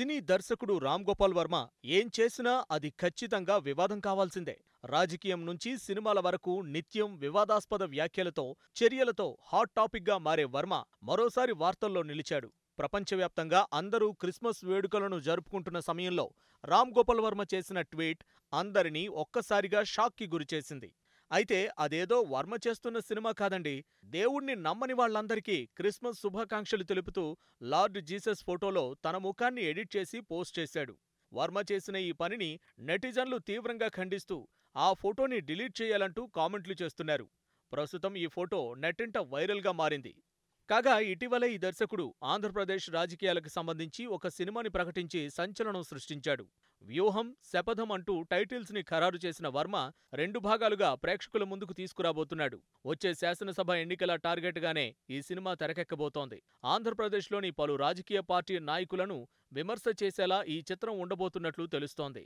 సినీ దర్శకుడు రామ్ గోపాల్ వర్మ ఏం చేసినా అది ఖచ్చితంగా వివాదం కావాల్సిందే రాజకీయం నుంచి సినిమాల వరకు నిత్యం వివాదాస్పద వ్యాఖ్యలతో చర్యలతో హాట్ టాపిక్గా మారే వర్మ మరోసారి వార్తల్లో నిలిచాడు ప్రపంచవ్యాప్తంగా అందరూ క్రిస్మస్ వేడుకలను జరుపుకుంటున్న సమయంలో రామ్ గోపాల్ వర్మ చేసిన ట్వీట్ అందరినీ ఒక్కసారిగా షాక్కి గురిచేసింది అయితే అదేదో వర్మ చేస్తున్న సినిమా కాదండి దేవుణ్ణి నమ్మని వాళ్ళందరికీ క్రిస్మస్ శుభాకాంక్షలు తెలుపుతూ లార్డ్ జీసస్ ఫోటోలో తన ముఖాన్ని ఎడిట్ చేసి పోస్ట్ చేశాడు వర్మ చేసిన ఈ పనిని నెటిజన్లు తీవ్రంగా ఖండిస్తూ ఆ ఫోటోని డిలీట్ చేయాలంటూ కామెంట్లు చేస్తున్నారు ప్రస్తుతం ఈ ఫోటో నెట్టింట వైరల్గా మారింది కాగా ఇటీవలే ఈ దర్శకుడు ఆంధ్రప్రదేశ్ రాజకీయాలకు సంబంధించి ఒక సినిమాని ప్రకటించి సంచలనం సృష్టించాడు వ్యూహం శపథం అంటూ టైటిల్స్ ని ఖరారు చేసిన వర్మ రెండు భాగాలుగా ప్రేక్షకుల ముందుకు తీసుకురాబోతున్నాడు వచ్చే శాసనసభ ఎన్నికల టార్గెట్ గానే ఈ సినిమా తెరకెక్కబోతోంది ఆంధ్రప్రదేశ్లోని పలు రాజకీయ పార్టీ నాయకులను విమర్శ చేసేలా ఈ చిత్రం ఉండబోతున్నట్లు తెలుస్తోంది